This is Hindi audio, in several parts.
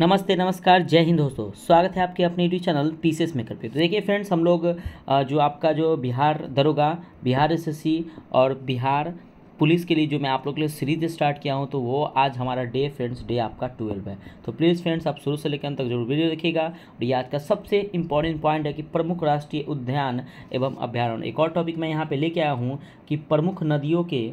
नमस्ते नमस्कार जय हिंद दोस्तों स्वागत है आपके अपने यूट्यूब चैनल पीसेस में पे तो देखिए फ्रेंड्स हम लोग जो आपका जो बिहार दरोगा बिहार एसएससी और बिहार पुलिस के लिए जो मैं आप लोग के लिए सीरीज स्टार्ट किया हूँ तो वो आज हमारा डे फ्रेंड्स डे आपका ट्वेल्व है तो प्लीज़ फ्रेंड्स आप शुरू से लेकर अंत तक जरूर वीडियो देखिएगा और ये आज का सबसे इंपॉर्टेंट पॉइंट है कि प्रमुख राष्ट्रीय उद्यान एवं अभ्यारण्य एक और टॉपिक मैं यहाँ पर लेके आया हूँ कि प्रमुख नदियों के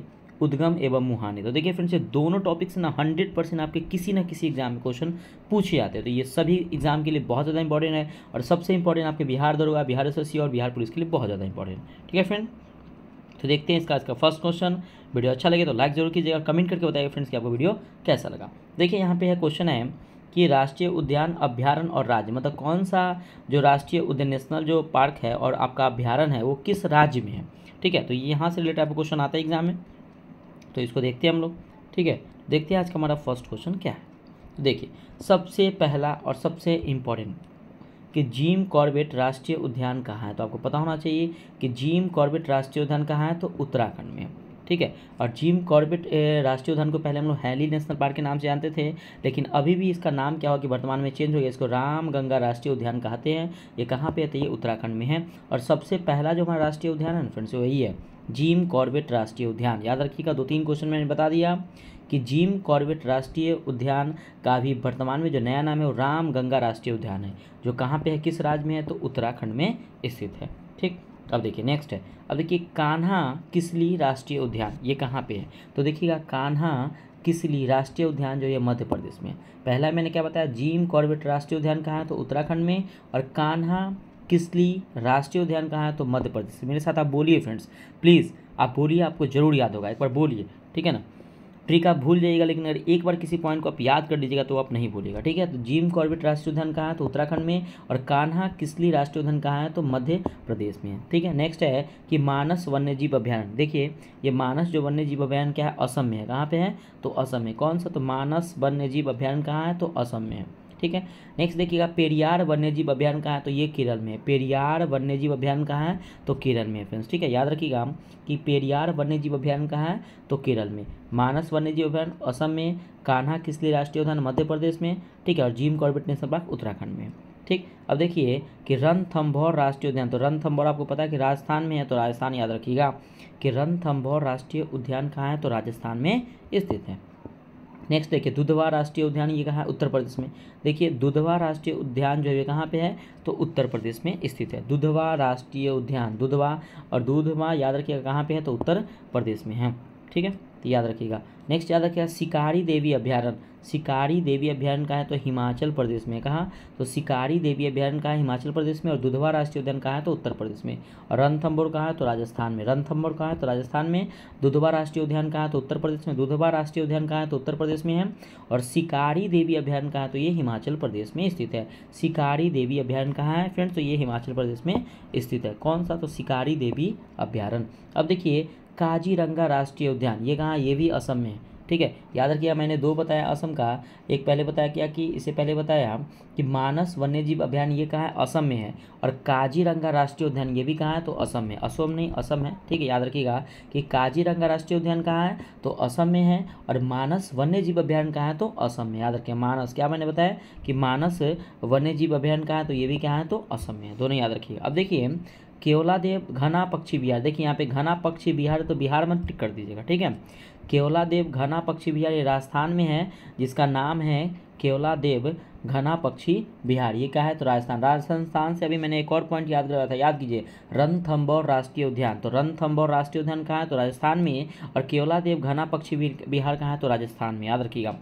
उद्गम एवं मुहाने तो देखिए फ्रेंड्स ये दोनों टॉपिक्स ना हंड्रेड परसेंट आपके किसी ना किसी एग्जाम में क्वेश्चन पूछे आते हैं तो ये सभी एग्जाम के लिए बहुत ज़्यादा इंपॉर्टेंट है और सबसे इंपॉर्टेंट आपके बिहार दरोगा बिहार एस और बिहार पुलिस के लिए बहुत ज़्यादा इंपॉर्टेंट ठीक है फ्रेंड तो देखते हैं इसका इसका फर्स्ट क्वेश्चन वीडियो अच्छा लगे तो लाइक जरूर कीजिएगा कमेंट करके बताइए फ्रेंड्स कि आपको वीडियो कैसा लगा देखिए यहाँ पे है क्वेश्चन है कि राष्ट्रीय उद्यान अभ्यारण और राज्य मतलब कौन सा जो राष्ट्रीय उद्यान नेशनल जो पार्क है और आपका अभ्यारण है वो किस राज्य में है ठीक है तो यहाँ से रिलेटेड आपको क्वेश्चन आता है एग्जाम में तो इसको देखते हैं हम लोग ठीक है देखते हैं आज का हमारा फर्स्ट क्वेश्चन क्या है देखिए सबसे पहला और सबसे इम्पॉर्टेंट कि जीम कॉर्बेट राष्ट्रीय उद्यान कहाँ है तो आपको पता होना चाहिए कि जीम कॉर्बेट राष्ट्रीय उद्यान कहाँ है तो उत्तराखंड में ठीक है और जीम कॉर्बेट राष्ट्रीय उद्यान को पहले हम लोग हैली नेशनल पार्क के नाम से जानते थे लेकिन अभी भी इसका नाम क्या हो कि वर्तमान में चेंज हो गया इसको राम गंगा राष्ट्रीय उद्यान कहते हैं ये कहाँ पे आते हैं तो ये उत्तराखंड में है और सबसे पहला जो हमारा राष्ट्रीय उद्यान है फ्रेंड्स वही है जीम कॉर्बेट राष्ट्रीय उद्यान याद रखिएगा दो तीन क्वेश्चन मैंने बता दिया कि जीम कॉर्बेट राष्ट्रीय उद्यान का भी वर्तमान में जो नया नाम है वो राम गंगा राष्ट्रीय उद्यान है जो कहाँ पे है किस राज्य में है तो उत्तराखंड में स्थित है ठीक अब देखिए नेक्स्ट है अब देखिए कान्हा किसली राष्ट्रीय उद्यान ये कहाँ पे है तो देखिएगा कान्हा किसली राष्ट्रीय उद्यान जो ये मध्य प्रदेश में पहला मैंने क्या बताया जीम कॉर्बेट राष्ट्रीय उद्यान कहाँ है तो उत्तराखंड में और कान्हा किसली राष्ट्रीय उद्यान कहाँ है तो मध्य प्रदेश मेरे साथ आप बोलिए फ्रेंड्स प्लीज़ आप बोलिए आपको जरूर याद होगा एक बार बोलिए ठीक है ना ट्रिक आप भूल जाइएगा लेकिन अगर एक बार किसी पॉइंट को आप याद कर लीजिएगा तो आप नहीं भूलिएगा ठीक है तो जिम कॉर्बेट राष्ट्रीय उद्यान कहाँ है तो उत्तराखंड में और कान्हा किसली राष्ट्रीय उद्यान कहाँ है तो मध्य प्रदेश में है ठीक है नेक्स्ट है कि मानस वन्यजीव अभ्यारण देखिए ये मानस जो वन्यजीव अभ्यारण क्या है असम में है कहाँ पर है तो असम में कौन सा तो मानस वन्यजीव अभ्यारण कहाँ है तो असम में है ठीक है नेक्स्ट देखिएगा पेरियार वन्यजीव अभ्यारण कहाँ है तो ये केरल में है पेरियार वन्यजीव अभ्यारण कहाँ है तो केरल में फ्रेंड्स ठीक है याद रखिएगा कि पेरियार वन्यजीव अभ्यारण कहाँ है तो केरल में मानस वन्यजीव अभ्यारण असम में कान्हा किसली राष्ट्रीय उद्यान मध्य प्रदेश में ठीक है और Jim Corbett national park Uttarakhand में ठीक अब देखिए कि रणथम्भौर राष्ट्रीय उद्यान तो रणथम्भौर आपको पता है कि राजस्थान में है तो राजस्थान याद रखिएगा कि रणथम्भौर राष्ट्रीय उद्यान कहाँ है तो राजस्थान में स्थित है नेक्स्ट देखिए दुधवा राष्ट्रीय उद्यान ये कहाँ है उत्तर प्रदेश में देखिए दुधवा राष्ट्रीय उद्यान जो है कहाँ पे है तो उत्तर प्रदेश में स्थित है दुधवा राष्ट्रीय उद्यान दुधवा और दुधवा याद रखिएगा कहाँ पे है तो उत्तर प्रदेश में है ठीक है तो याद रखिएगा नेक्स्ट याद रखिए शिकारी देवी अभ्यारण्य शिकारी देवी अभ्यारण्य कहाँ है तो हिमाचल प्रदेश में कहाँ तो शिकारी देवी अभ्यारण्य कहाँ है हिमाचल प्रदेश में और दुधवा राष्ट्रीय उद्यान कहाँ है तो उत्तर प्रदेश में और रणथम्बोर कहाँ है तो राजस्थान में रणथम्बोर कहाँ है तो राजस्थान में दुधवा राष्ट्रीय उद्यान कहाँ है तो उत्तर प्रदेश में दुधवा राष्ट्रीय उद्यान कहाँ है तो उत्तर प्रदेश में है और शिकारी देवी अभ्यारण्य कहाँ है तो ये हिमाचल प्रदेश में स्थित है शिकारी देवी अभ्यारण्य कहाँ है फ्रेंड्स तो ये हिमाचल प्रदेश में स्थित है कौन सा तो शिकारी देवी अभ्यारण्य अब देखिए काजीरंगा राष्ट्रीय उद्यान ये कहाँ ये भी असम में है ठीक है याद रखिए मैंने दो बताया असम का एक पहले बताया क्या कि इससे पहले बताया कि मानस वन्यजीव अभियान ये कहाँ है असम में है और काजीरंगा राष्ट्रीय उद्यान ये भी कहाँ है तो असम में असम नहीं असम है ठीक है याद रखिएगा कि काजीरंगा राष्ट्रीय उद्यान कहाँ है तो असम में है और मानस वन्यजीव अभियान कहाँ है तो असम में याद रखिए मानस क्या मैंने बताया कि मानस वन्यजीव अभियान कहाँ है तो ये भी कहाँ है तो असम में है दोनों याद रखिए अब देखिए केवला देव घना पक्षी बिहार देखिए यहाँ पे घना पक्षी बिहार तो बिहार मत टिक कर दीजिएगा ठीक है केवला देव घना पक्षी बिहार ये राजस्थान में है जिसका नाम है केवला देव घना पक्षी बिहार ये क्या है तो राजस्थान राजस्थान से अभी मैंने एक और पॉइंट याद करवाया था याद कीजिए रणथम्बौर राष्ट्रीय उद्यान तो रणथम्बौर राष्ट्रीय उद्यान कहाँ है तो राजस्थान में और केवला देव घना पक्षी बिहार कहाँ है तो राजस्थान में याद रखिएगा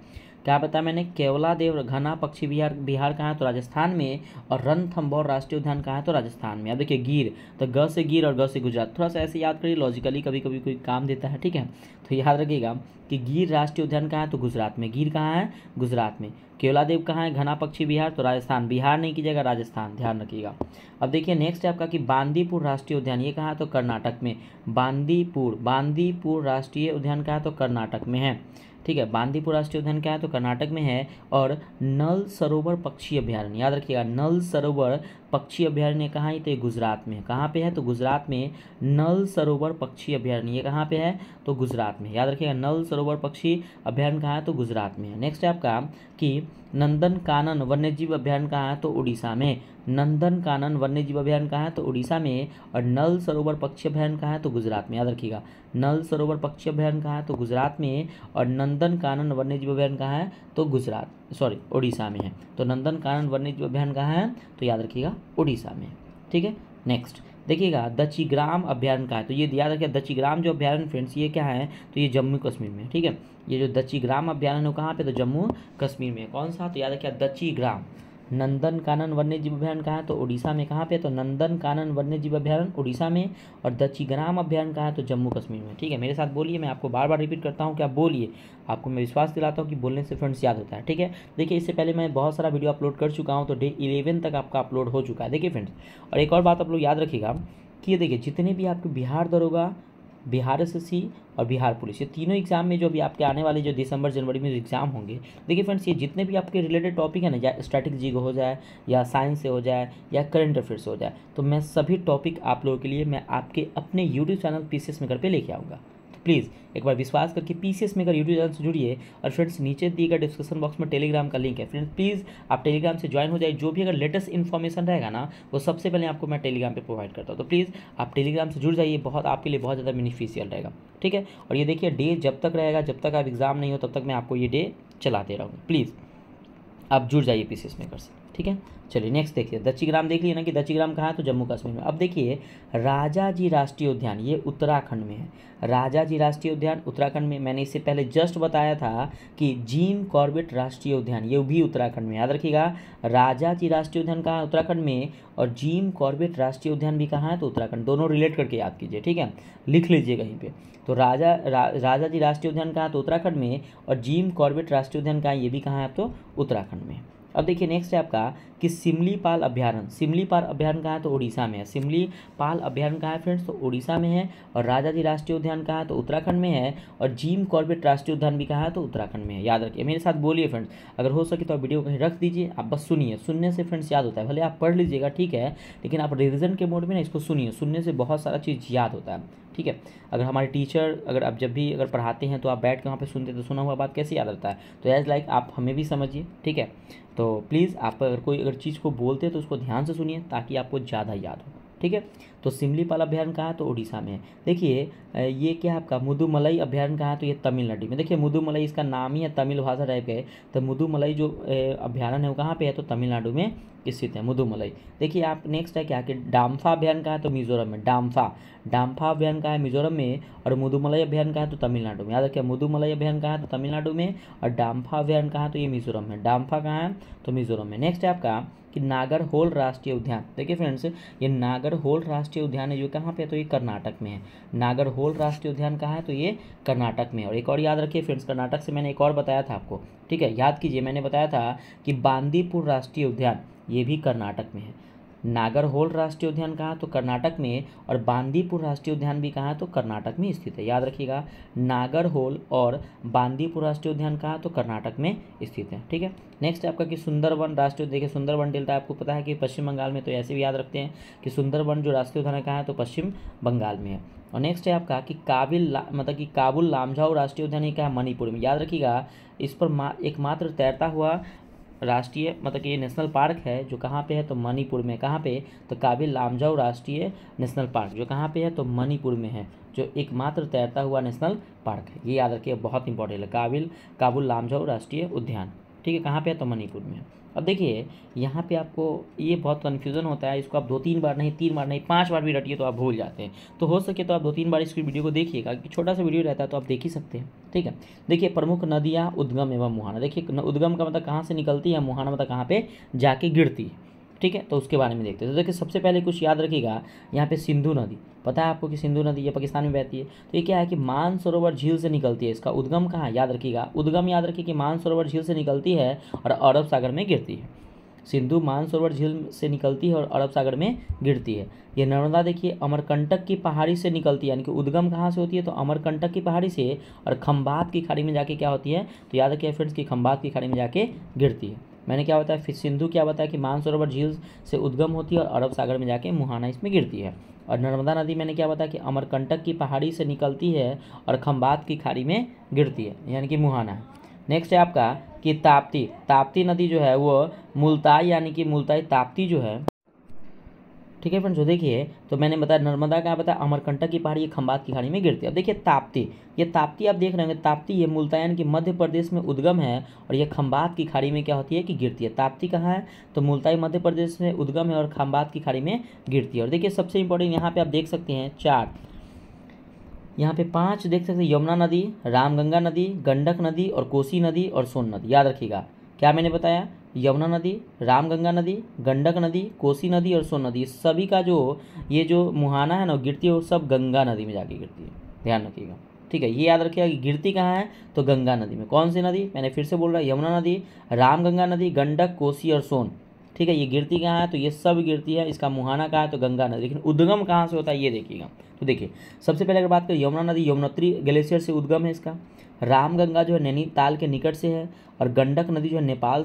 क्या बताया मैंने केवला देव घना पक्षी बिहार बिहार कहाँ है तो राजस्थान में और रणथम्बोर राष्ट्रीय उद्यान कहाँ है तो राजस्थान में अब देखिए गिर तो ग से गिर और ग से गुजरात थोड़ा सा ऐसे याद करिए लॉजिकली कभी कभी कोई काम देता है ठीक है तो याद रखिएगा कि गिर राष्ट्रीय उद्यान कहाँ है तो गुजरात में गिर कहाँ है गुजरात में केवला देव कहाँ है घना पक्षी बिहार तो राजस्थान बिहार नहीं की जगह राजस्थान ध्यान रखिएगा अब देखिए नेक्स्ट है आपका कि बांदीपुर राष्ट्रीय उद्यान ये कहाँ है तो कर्नाटक में बांदीपुर बांदीपुर राष्ट्रीय उद्यान कहाँ है तो कर्नाटक में है ठीक है बांदीपुर राष्ट्रीय उद्यान क्या है तो कर्नाटक में है और नल सरोवर पक्षी अभ्यारण्य याद रखिएगा नल सरोवर पक्षी अभ्यारण्य कहाँ है तो ये गुजरात में कहाँ पे है तो गुजरात में नल सरोवर पक्षी अभ्यारण्य ये कहाँ पे है तो गुजरात में याद रखिएगा नल सरोवर पक्षी अभ्यारण कहाँ है तो गुजरात में है नेक्स्ट है आपका कि नंदन कानन वन्यजीव अभ्यारण कहाँ है तो उड़ीसा में नंदन कानन वन्यजीव अभ्यारण कहाँ है तो उड़ीसा में और नल सरोवर पक्षी अभ्यारण कहाँ है तो गुजरात में याद रखिएगा नल सरोवर पक्षी अभ्यारण कहाँ है तो गुजरात में और नंदन कानन वन्यजीव अभ्यारण कहाँ है तो गुजरात सॉरी उड़ीसा में है तो नंदन कानन वन्यजीव अभ्यारण कहाँ है तो याद रखिएगा उड़ीसा में ठीक है नेक्स्ट देखिएगा दचीग्राम अभ्यारण कहाँ है तो ये याद रखिए दचीग्राम जो अभ्यारण फ्रेंड्स ये क्या है तो ये जम्मू कश्मीर में ठीक है ये जो दचीग्राम अभ्यारण हो कहाँ पे तो जम्मू कश्मीर में कौन सा तो याद रखिए दचीग्राम नंदन कानन जीव अभ्यारण कहाँ है तो उड़ीसा में कहाँ पे तो नंदन कानन जीव अभ्यारण उड़ीसा में और दक्षिग्राम अभ्यारण कहाँ है तो जम्मू कश्मीर में ठीक है मेरे साथ बोलिए मैं आपको बार बार रिपीट करता हूँ कि आप बोलिए आपको मैं विश्वास दिलाता हूँ कि बोलने से फ्रेंड्स याद होता है ठीक है देखिए इससे पहले मैं बहुत सारा वीडियो अपलोड कर चुका हूँ तो डे इलेवन तक आपका अपलोड हो चुका है देखिए फ्रेंड्स और एक और बात आप लोग याद रखिएगा कि ये देखिए जितने भी आपके बिहार दरोगा बिहार एस और बिहार पुलिस ये तीनों एग्जाम में जो अभी आपके आने वाले जो दिसंबर जनवरी में जो एग्ज़ाम होंगे देखिए फ्रेंड्स ये जितने भी आपके रिलेटेड टॉपिक है ना या स्ट्रैटेजी हो जाए या साइंस से हो जाए या करंट अफेयर्स हो जाए तो मैं सभी टॉपिक आप लोगों के लिए मैं आपके अपने YouTube channel P C S में पर लेके आऊँगा प्लीज़ एक बार विश्वास करके पी सी एस में अगर यूट्यूब चैनल से जुड़िए और फ्रेंड्स नीचे दिए गए डिस्क्रिप्शन बॉक्स में टेलीग्राम का लिंक है फ्रेंड्स प्लीज़ आप टेलीग्राम से ज्वाइन हो जाए जो भी अगर लेटेस्ट इन्फॉर्मेशन रहेगा ना वो सबसे पहले आपको मैं टेलीग्राम पर प्रोवाइड करता हूँ तो प्लीज़ आप टेलीग्राम से जुड़ जाइए बहुत आपके लिए बहुत ज़्यादा बेनिफिशियल रहेगा ठीक है और ये देखिए डे जब तक रहेगा जब तक आप एग्ज़ाम नहीं हो तब तक मैं आपको ये डे चला दे रहा हूँ प्लीज़ आप जुड़ जाइए पी सी एस मेकर से ठीक है चलिए नेक्स्ट देखिए दच्चीग्राम देख लिया ना कि दच्चीग्राम कहाँ है तो जम्मू कश्मीर में अब देखिए राजा जी राष्ट्रीय उद्यान ये उत्तराखंड में है राजा जी राष्ट्रीय उद्यान उत्तराखंड में मैंने इससे पहले जस्ट बताया था कि जीम कॉर्बेट राष्ट्रीय उद्यान ये भी उत्तराखंड में याद रखिएगा राजा जी राष्ट्रीय उद्यान कहाँ उत्तराखंड में और जीम कॉर्बेट राष्ट्रीय उद्यान भी कहाँ है तो उत्तराखंड दोनों रिलेट करके याद कीजिए ठीक है लिख लीजिए कहीं पर तो राजा रा, राजा जी राष्ट्रीय उद्यान कहाँ तो उत्तराखंड में और जीम कॉर्बेट राष्ट्रीय उद्यान कहाँ ये भी कहाँ है तो उत्तराखंड में अब देखिए नेक्स्ट है आपका कि पाल अभ्यारण पाल अभ्यारण कहाँ है तो उड़ीसा में है पाल अभ्यारण कहाँ है फ्रेंड्स तो उड़ीसा में है और राजा जी राष्ट्रीय उद्यान कहाँ है तो उत्तराखंड में है और जीम कॉर्बेट राष्ट्रीय उद्यान भी कहाँ है तो उत्तराखंड में है याद रखिए मेरे साथ बोलिए फ्रेंड्स अगर हो सके तो आप वीडियो कहीं रख दीजिए आप बस सुनिए सुनने से फ्रेंड्स याद होता है भले आप पढ़ लीजिएगा ठीक है लेकिन आप रिविजन के मोड में ना इसको सुनिए सुनने से बहुत सारा चीज़ याद होता है ठीक है अगर हमारे टीचर अगर आप जब भी अगर पढ़ाते हैं तो आप बैठ के वहाँ पर सुनते तो सुना हुआ बात कैसे याद रहता है तो एज लाइक आप हमें भी समझिए ठीक है तो प्लीज़ आप अगर कोई अगर चीज़ को बोलते हैं तो उसको ध्यान से सुनिए ताकि आपको ज़्यादा याद हो ठीक है तो सिमलीपाल अभ्यारण कहाँ है तो उड़ीसा में है देखिए ये क्या आपका मुदुमलई अभ्यारण कहाँ है तो ये तमिलनाडु में देखिए मुदुमलई इसका नाम ही है तमिल भाषा टाइप का है तो मुदुमलई जो अभ्यारण है वो कहाँ पर है तो तमिलनाडु में स्थित है मुदुमलई देखिए आप नेक्स्ट है क्या कि डाम्फा अभियान कहाँ है तो मिजोरम में डाम्फा डाम्फा अभियान कहाँ है मिजोरम में और मुदुमलई अभियान कहाँ है तो तमिलनाडु में याद रखिए मुदुमलई अभियान कहाँ है तो तमिलनाडु में और डाम्फा अभ्यारण कहाँ तो ये मिजोरम है डाम्फा कहाँ है तो मिजोरम में नेक्स्ट है आपका कि नागर होल राष्ट्रीय उद्यान देखिए फ्रेंड्स ये नागर होल राष्ट्रीय उद्यान है जो कहाँ पे है तो ये कर्नाटक में है नागर होल राष्ट्रीय उद्यान कहाँ है तो ये कर्नाटक में है और एक और याद रखिए फ्रेंड्स कर्नाटक से मैंने एक और बताया था आपको ठीक है याद कीजिए मैंने बताया था कि बांदीपुर राष्ट्रीय उद्यान ये भी कर्नाटक में है नागरहोल राष्ट्रीय उद्यान कहाँ तो कर्नाटक में और बांदीपुर राष्ट्रीय उद्यान भी कहाँ तो कर्नाटक में स्थित है याद रखिएगा नागरहोल और बांदीपुर राष्ट्रीय उद्यान कहाँ तो कर्नाटक में स्थित है ठीक है नेक्स्ट आपका कि सुंदरवन राष्ट्रीय देखिए सुंदरवन डेल्टा आपको पता है कि पश्चिम बंगाल में तो ऐसे भी याद रखते हैं कि सुंदरवन जो राष्ट्रीय उद्यान कहाँ है तो पश्चिम बंगाल में है और नेक्स्ट है आपका कि काबिल मतलब कि काबुल लामझाओ राष्ट्रीय उद्यान कहा मणिपुर में याद रखिएगा इस पर मा, एकमात्र तैरता हुआ राष्ट्रीय मतलब कि ये नेशनल पार्क है जो कहाँ पे है तो मणिपुर में कहाँ पे तो काबिल लामजाऊ राष्ट्रीय नेशनल पार्क जो कहाँ पे है तो मणिपुर में है जो एकमात्र तैरता हुआ नेशनल पार्क है ये याद रखिए बहुत इंपॉर्टेंट है काबिल काबुल लामजाऊ राष्ट्रीय उद्यान ठीक है कहाँ पे है तो मणिपुर में अब देखिए यहाँ पे आपको ये बहुत कन्फ्यूजन होता है इसको आप दो तीन बार नहीं तीन बार नहीं पांच बार भी रटिए तो आप भूल जाते हैं तो हो सके तो आप दो तीन बार इसकी वीडियो को देखिएगा कि छोटा सा वीडियो रहता है तो आप देख ही सकते हैं ठीक है देखिए प्रमुख नदियाँ उद्गम एवं मुहाना देखिए उद्गम का मतलब कहाँ से निकलती है मुहाना मतलब कहाँ पर जाके गिरती है ठीक है तो उसके बारे में देखते हैं तो देखिए सबसे पहले कुछ याद रखिएगा यहाँ पे सिंधु नदी पता है आपको कि सिंधु नदी ये पाकिस्तान में बहती है तो ये क्या है कि मानसरोवर झील से निकलती है इसका उद्गम कहाँ याद रखिएगा उद्गम याद रखिए कि मानसरोवर झील से निकलती है और अरब सागर में गिरती है सिंधु मानसरोवर झील से निकलती है और अरब सागर में गिरती है ये नर्मदा देखिए अमरकंटक की पहाड़ी से निकलती है यानी कि उद्गम कहाँ से होती है तो अमरकंटक की पहाड़ी से और खम्बात की खाड़ी में जाके क्या होती है तो याद रखिए फ्रेंड्स कि खम्बात की खाड़ी में जाके गिरती है मैंने क्या बताया फिर सिंधु क्या बताया कि मानसरोवर झील से उद्गम होती है और अरब सागर में जाके मुहाना इसमें गिरती है और नर्मदा नदी मैंने क्या बताया कि अमरकंटक की पहाड़ी से निकलती है और खम्बात की खाड़ी में गिरती है यानी कि मुहाना है नेक्स्ट है आपका कि ताप्ती ताप्ती नदी जो है वो मुल्ताई यानी कि मुल्ताई ताप्ती जो है ठीक है फ्रेंड जो देखिए तो मैंने बताया नर्मदा का बताया अमरकंटक की पहाड़ी ये खम्बात की खाड़ी में गिरती है अब देखिए ताप्ती ये ताप्ती आप देख रहे होंगे ताप्ती ये मुल्तान की मध्य प्रदेश में उद्गम है और ये खम्बात की खाड़ी में क्या होती है कि गिरती है ताप्ती कहाँ है तो मुल्ताई मध्य प्रदेश में उद्गम है और खम्बात की खाड़ी में गिरती है और देखिए सबसे इंपॉर्टेंट यहाँ पर आप देख सकते हैं चार यहाँ पे पांच देख सकते हैं यमुना नदी रामगंगा नदी गंडक नदी और कोसी नदी और सोन नदी याद रखिएगा क्या मैंने बताया यमुना नदी रामगंगा नदी गंडक नदी कोसी नदी और सोन नदी सभी का जो ये जो मुहाना है ना गिरती है वो सब गंगा नदी में जाके गिरती है ध्यान रखिएगा ठीक है ये याद रखिएगा कि गिरती कहाँ है तो गंगा नदी में कौन सी नदी मैंने फिर से बोल रहा है यमुना नदी रामगंगा नदी गंडक कोसी और सोन ठीक है ये गिरती कहाँ है तो ये सब गिरती है इसका मुहाना कहाँ है तो गंगा नदी लेकिन उद्गम कहाँ से होता है ये देखिएगा तो देखिए सबसे पहले अगर बात करें यमुना नदी यमुनोत्री ग्लेशियर से उद्गम है इसका रामगंगा जो है नैनीताल के निकट से है और गंडक नदी जो है नेपाल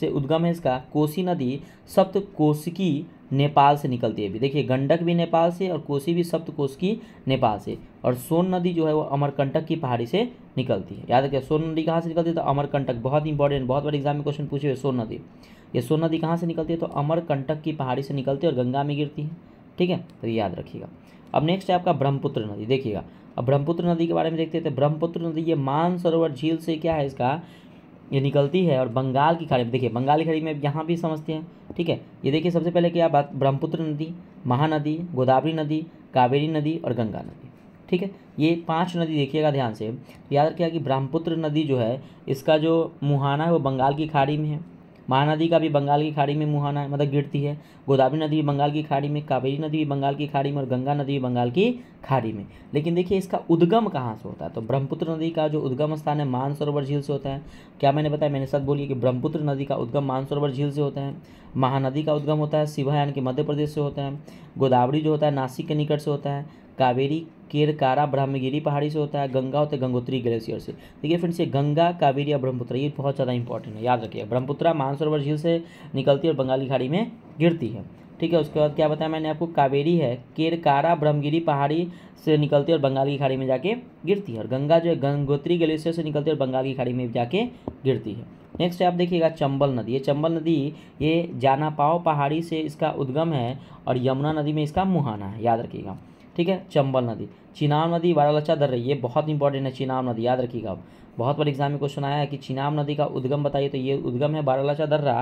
से उद्गम है इसका कोसी नदी सप्त कोशिकी नेपाल से निकलती है देखिए गंडक भी नेपाल से और कोसी भी सप्त कोशिकी नेपाल से और सोन नदी जो है वो अमरकंटक की पहाड़ी से निकलती है याद रखिए सोन नदी कहाँ से निकलती है तो अमरकंटक बहुत इंपॉर्टेंट बहुत बार एग्जाम में क्वेश्चन पूछे हुए सोन नदी ये सोन नदी कहाँ से निकलती है तो अमरकंटक की पहाड़ी से निकलती है और गंगा में गिरती है ठीक है तो याद रखिएगा अब नेक्स्ट है आपका ब्रह्मपुत्र नदी देखिएगा अब ब्रह्मपुत्र नदी के बारे में देखते हैं तो ब्रह्मपुत्र नदी ये मानसरोवर झील से क्या है इसका ये निकलती है और बंगाल की खाड़ी में देखिए बंगाल की खाड़ी में यहाँ भी समझते हैं ठीक है ये देखिए सबसे पहले क्या बात ब्रह्मपुत्र नदी महानदी गोदावरी नदी कावेरी नदी और गंगा नदी ठीक है ये पांच नदी देखिएगा ध्यान से याद रखिएगा कि ब्रह्मपुत्र नदी जो है इसका जो मुहाना है वो बंगाल की खाड़ी में है महानदी का भी बंगाल की खाड़ी में मुहाना है मतलब गिरती है गोदावरी नदी भी बंगाल की खाड़ी में कावेरी नदी भी बंगाल की खाड़ी में और गंगा नदी भी बंगाल की खाड़ी में लेकिन देखिए इसका उद्गम कहाँ से होता है तो ब्रह्मपुत्र नदी का जो उद्गम स्थान है मानसरोवर झील से होता है क्या मैंने बताया मैंने सब बोलिए कि ब्रह्मपुत्र नदी का उद्गम मानसरोवर झील से होता है महानदी का उद्गम होता है सिवा यानी कि मध्य प्रदेश से होता है गोदावरी जो होता है नासिक के निकट से होता है कावेरी केरकारा ब्रह्मगिरी पहाड़ी से होता है गंगा होता है गंगोत्री ग्लेशियर से देखिए फ्रेंड्स ये गंगा कावेरी या ब्रह्मपुत्र ये बहुत ज़्यादा इंपॉर्टेंट है याद रखिए ब्रह्मपुत्र मानसरोवर झील से निकलती है और बंगाली खाड़ी में गिरती है ठीक है उसके बाद क्या बताया मैंने आपको कावेरी है केरकारा ब्रह्मगिरी पहाड़ी से निकलती है और बंगाल की खाड़ी में जाके गिरती है और गंगा जो है गंगोत्री ग्लेशियर से निकलती है और बंगाल की खाड़ी में जाके गिरती है नेक्स्ट आप देखिएगा चंबल नदी ये चंबल नदी ये जानापाव पहाड़ी से इसका उद्गम है और यमुना नदी में इसका मुहाना है याद रखिएगा ठीक है चंबल नदी चिनाब नदी बारालाचा दर्रे ये बहुत इंपॉर्टेंट है चिनाब नदी याद रखिएगा आप बहुत बार एग्जाम में क्वेश्चन आया है कि चिनाब नदी का उद्गम बताइए तो ये उद्गम है बारालाचा दर्रा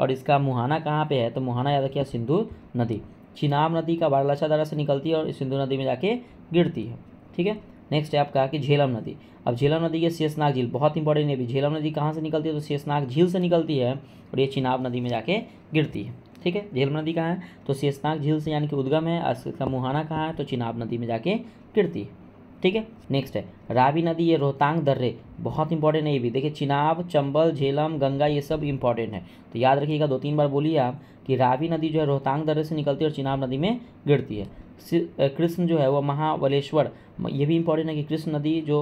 और इसका मुहाना कहाँ पे है तो मुहाना याद रखिए सिंधु नदी चिनाब नदी का बारालाचा दर्रा से निकलती है और सिंधु नदी में जाके गिरती है ठीक है नेक्स्ट है आपका कि झेलम नदी अब झेलम नदी ये शेषनाग झील बहुत इंपॉर्टेंट है अभी झेलम नदी कहाँ से निकलती है तो शेषनाग झील से निकलती है और ये चिनाब नदी में जाके गिरती है ठीक है झेलम नदी कहाँ है तो शेषनाग झील से यानी कि उद्गम है मुहाना कहाँ है तो चिनाब नदी में जाके गिरती है ठीक है नेक्स्ट है रावी नदी ये रोहतांग दर्रे बहुत इंपॉर्टेंट है ये भी देखिए चिनाब चंबल झेलम गंगा ये सब इंपॉर्टेंट है तो याद रखिएगा दो तीन बार बोलिए आप कि रावी नदी जो है रोहतांग दर्रे से निकलती है और चिनाब नदी में गिरती है कृष्ण जो है वो महाबलेश्वर ये भी इम्पॉर्टेंट है कि कृष्ण नदी जो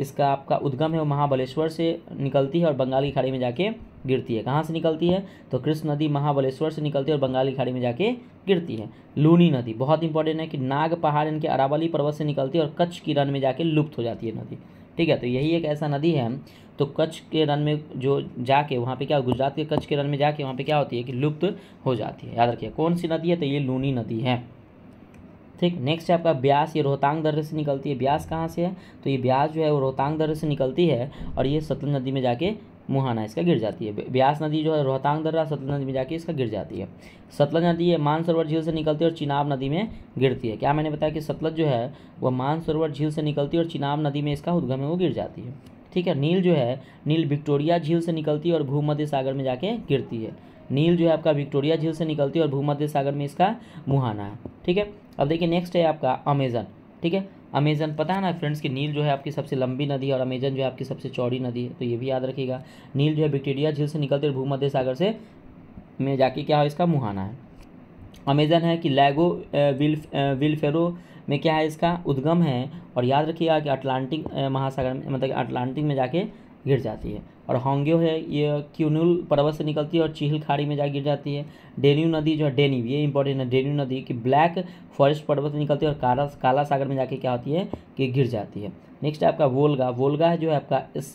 इसका आपका उद्गम है वो महाबलेश्वर से निकलती है और बंगाल की खाड़ी में जाके गिरती है कहाँ से निकलती है तो कृष्ण नदी महाबलेश्वर से निकलती है और बंगाल की खाड़ी में जाके गिरती है लूनी नदी बहुत इंपॉर्टेंट है कि नाग पहाड़ इनके अरावली पर्वत से निकलती है और कच्छ की रन में जाके लुप्त हो जाती है नदी ठीक है तो यही एक ऐसा नदी है तो कच्छ के रन में जो जाके वहाँ पे क्या गुजरात के कच्छ के रन में जाके वहाँ पे क्या होती है कि लुप्त हो जाती है याद रखिए कौन सी नदी है तो ये लूनी नदी है ठीक नेक्स्ट है आपका ब्यास ये रोहतांग दर्रे से निकलती है ब्यास कहाँ से है तो ये ब्यास जो है वो रोहतांग दर्रे से निकलती है और ये सतलुज नदी में जाके मुहाना इसका गिर जाती है ब्यास नदी जो है रोहतांग दर्रा सतलुज नदी में जाके इसका गिर जाती है सतलज नदी है मानसरोवर झील से निकलती है और चिनाब नदी में गिरती है क्या मैंने बताया कि सतलज जो है वह मानसरोवर झील से निकलती है और चिनाब नदी में इसका उद्गम है वो गिर जाती है ठीक है नील जो है नील विक्टोरिया झील से निकलती है और भूमध्य सागर में जाके गिरती है नील जो है आपका विक्टोरिया झील से निकलती है और भूमध्य सागर में इसका मुहाना है ठीक है अब देखिए नेक्स्ट है आपका अमेजन ठीक है अमेजन पता है ना फ्रेंड्स कि नील जो है आपकी सबसे लंबी नदी और अमेजन जो है आपकी सबसे चौड़ी नदी है तो ये भी याद रखिएगा नील जो है विक्टोरिया झील से निकलते हुए भूमध्य सागर से में जाके क्या है इसका मुहाना है अमेजन है कि लैगो विल विलफेरो में क्या है इसका उद्गम है और याद रखिएगा कि अटलांटिक महासागर में मतलब अटलांटिक में जाके गिर जाती है और होंग्यो है ये क्यूनुल पर्वत से निकलती है और चील खाड़ी में जा गिर जाती है डेन्यू नदी जो है डेनी ये इंपॉर्टेंट है डेन्यू नदी कि ब्लैक फॉरेस्ट पर्वत से निकलती है और काला काला सागर में जाके क्या होती है कि गिर जाती है नेक्स्ट है आपका वोलगा वोलगा है जो है आपका इस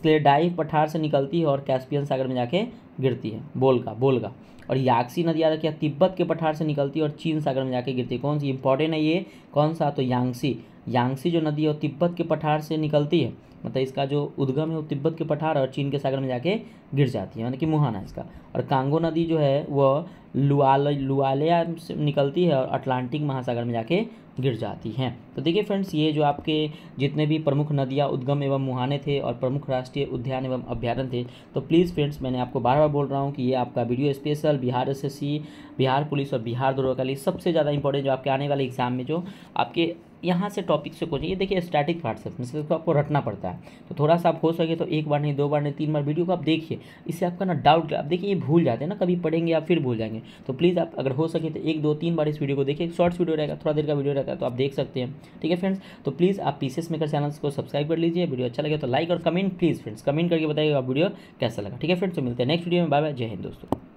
स्लेडाइव पठार से निकलती है और कैस्पियन सागर में जाके गिरती है बोलगा बोलगा और याक्सी नदी याद रखिए तिब्बत के पठार से निकलती है और चीन सागर में जाके गिरती है कौन सी इंपॉर्टेंट है ये कौन सा तो यांगसी यांगसी जो नदी है वो तिब्बत के पठार से निकलती है मतलब इसका जो उद्गम है वो तिब्बत के पठार और चीन के सागर में जाके गिर जाती है मतलब कि मुहाना इसका और कांगो नदी जो है वह लुआल लुआलिया से निकलती है और अटलांटिक महासागर में जाके गिर जाती हैं तो देखिए फ्रेंड्स ये जो आपके जितने भी प्रमुख नदियाँ उद्गम एवं मुहाने थे और प्रमुख राष्ट्रीय उद्यान एवं अभ्यारण थे तो प्लीज़ फ्रेंड्स मैंने आपको बार बार बोल रहा हूँ कि ये आपका video special Bihar S Bihar police और बिहार दौरों का लिए सबसे ज़्यादा इंपॉर्टेंट जो आपके आने वाले एग्जाम में जो आपके यहाँ से टॉपिक से क्वेश्चन ये देखिए स्टैटिक पार्ट से तो आपको रटना पड़ता है तो थोड़ा सा आप हो सके तो एक बार नहीं दो बार नहीं तीन बार वीडियो को आप देखिए इससे आपका ना डाउट आप देखिए ये भूल जाते हैं ना कभी पढ़ेंगे आप फिर भूल जाएंगे तो प्लीज़ आप अगर हो सके तो एक दो तीन बार इस वीडियो को देखिए शॉर्ट्स वीडियो रहेगा थोड़ा देर का वीडियो रहेगा तो आप देख सकते हैं ठीक है फ्रेंड्स तो प्लीज़ आप पीसेस मेकर चैनल को सब्सक्राइब कर लीजिए वीडियो अच्छा लगे तो लाइक और कमेंट प्लीज़ फ्रेंड्स कमेंट करके बताइए आप वीडियो कैसा लगा ठीक है फ्रेंड्स तो मिलते हैं नेक्स्ट वीडियो में बाय बाय जय हिंद दोस्तों